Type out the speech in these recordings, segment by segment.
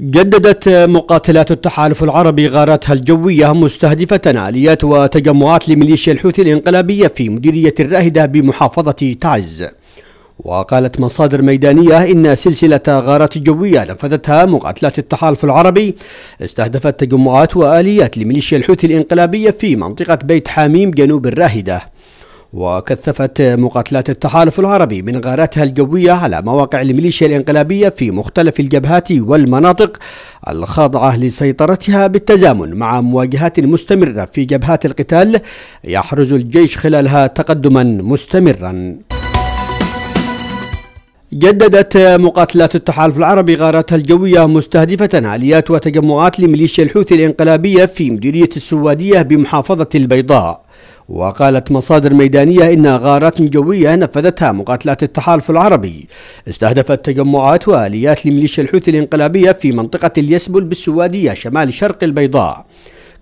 جددت مقاتلات التحالف العربي غاراتها الجوية مستهدفة آليات وتجمعات لميليشيا الحوثي الانقلابية في مديرية الراهدة بمحافظة تعز وقالت مصادر ميدانية إن سلسلة غارات جوية نفذتها مقاتلات التحالف العربي استهدفت تجمعات وآليات لميليشيا الحوثي الانقلابية في منطقة بيت حميم جنوب الراهدة وكثفت مقاتلات التحالف العربي من غاراتها الجوية على مواقع الميليشيا الانقلابية في مختلف الجبهات والمناطق الخاضعة لسيطرتها بالتزامن مع مواجهات مستمرة في جبهات القتال يحرز الجيش خلالها تقدما مستمرا جددت مقاتلات التحالف العربي غاراتها الجوية مستهدفة آليات وتجمعات لميليشيا الحوثي الإنقلابية في مديرية السوادية بمحافظة البيضاء وقالت مصادر ميدانية إن غارات جوية نفذتها مقاتلات التحالف العربي استهدفت تجمعات وآليات لميليشيا الحوثي الإنقلابية في منطقة اليسبل بالسوادية شمال شرق البيضاء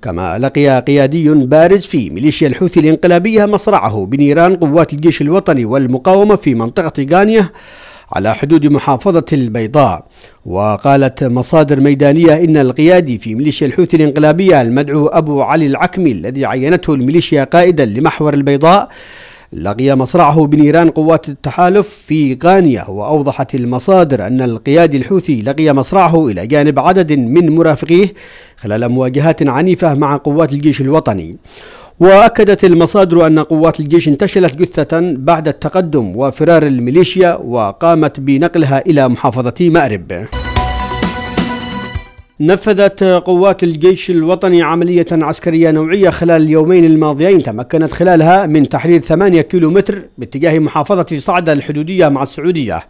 كما لقي قيادي بارز في ميليشيا الحوثي الإنقلابية مصرعه بنيران قوات الجيش الوطني والمقاومة في منطقة غانية على حدود محافظة البيضاء وقالت مصادر ميدانية إن القيادي في ميليشيا الحوثي الانقلابية المدعو أبو علي العكمي الذي عينته الميليشيا قائدا لمحور البيضاء لقي مصرعه بنيران قوات التحالف في غانية وأوضحت المصادر أن القيادي الحوثي لقي مصرعه إلى جانب عدد من مرافقيه خلال مواجهات عنيفة مع قوات الجيش الوطني وأكدت المصادر أن قوات الجيش انتشلت جثة بعد التقدم وفرار الميليشيا وقامت بنقلها إلى محافظة مأرب نفذت قوات الجيش الوطني عملية عسكرية نوعية خلال اليومين الماضيين تمكنت خلالها من تحرير 8 كيلومتر باتجاه محافظة صعدة الحدودية مع السعودية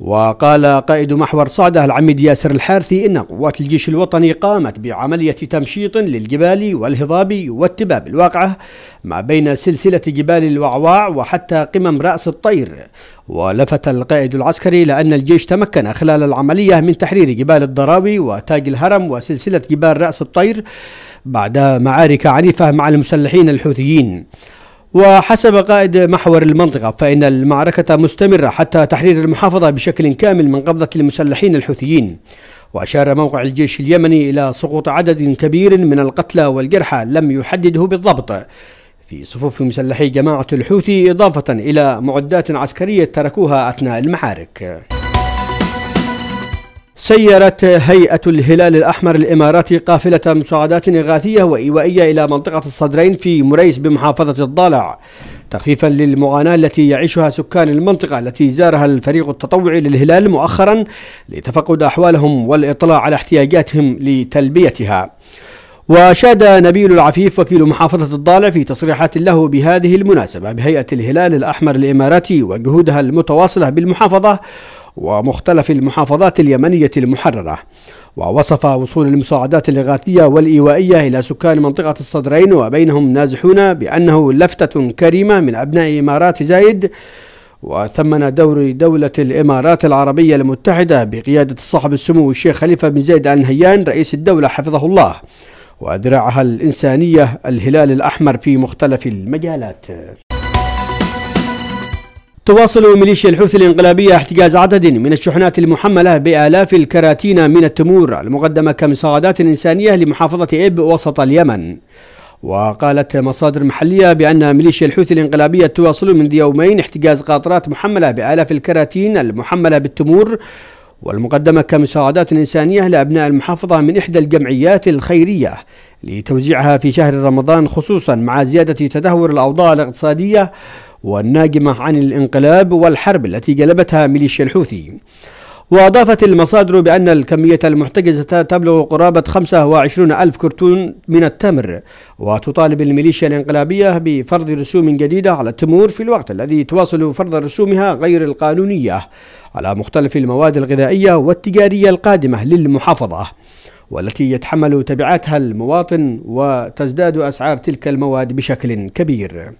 وقال قائد محور صعده العميد ياسر الحارثي إن قوات الجيش الوطني قامت بعملية تمشيط للجبال والهضاب والتباب الواقعة ما بين سلسلة جبال الوعواع وحتى قمم رأس الطير ولفت القائد العسكري لأن الجيش تمكن خلال العملية من تحرير جبال الضراوي وتاج الهرم وسلسلة جبال رأس الطير بعد معارك عنيفة مع المسلحين الحوثيين وحسب قائد محور المنطقة فإن المعركة مستمرة حتى تحرير المحافظة بشكل كامل من قبضة المسلحين الحوثيين وأشار موقع الجيش اليمني إلى سقوط عدد كبير من القتلى والجرحى لم يحدده بالضبط في صفوف مسلحي جماعة الحوثي إضافة إلى معدات عسكرية تركوها أثناء المحارك سيرت هيئة الهلال الأحمر الإماراتي قافلة مساعدات إغاثية وإيوائية إلى منطقة الصدرين في مريس بمحافظة الضالع تخفيفا للمعاناة التي يعيشها سكان المنطقة التي زارها الفريق التطوعي للهلال مؤخرا لتفقد أحوالهم والإطلاع على احتياجاتهم لتلبيتها وأشاد نبيل العفيف وكيل محافظة الضالع في تصريحات له بهذه المناسبة بهيئة الهلال الأحمر الإماراتي وجهودها المتواصلة بالمحافظة ومختلف المحافظات اليمنية المحررة ووصف وصول المساعدات الإغاثية والإيوائية إلى سكان منطقة الصدرين وبينهم نازحون بأنه لفتة كريمة من أبناء إمارات زايد وثمن دور دولة الإمارات العربية المتحدة بقيادة صاحب السمو الشيخ خليفة بن زايد آل نهيان رئيس الدولة حفظه الله وأذرعها الإنسانية الهلال الأحمر في مختلف المجالات تواصل ميليشيا الحوثي الانقلابية احتجاز عدد من الشحنات المحملة بآلاف الكراتين من التمور المقدمة كمساعدات إنسانية لمحافظة إب وسط اليمن وقالت مصادر محلية بأن ميليشيا الحوثي الانقلابية تواصل منذ يومين احتجاز قاطرات محملة بآلاف الكراتين المحملة بالتمور والمقدمة كمساعدات إنسانية لأبناء المحافظة من إحدى الجمعيات الخيرية لتوزيعها في شهر رمضان خصوصا مع زيادة تدهور الأوضاع الاقتصادية والناجمة عن الانقلاب والحرب التي جلبتها ميليشيا الحوثي وأضافت المصادر بأن الكمية المحتجزة تبلغ قرابة 25 ألف كرتون من التمر وتطالب الميليشيا الانقلابية بفرض رسوم جديدة على التمور في الوقت الذي تواصل فرض رسومها غير القانونية على مختلف المواد الغذائية والتجارية القادمة للمحافظة والتي يتحمل تبعاتها المواطن وتزداد أسعار تلك المواد بشكل كبير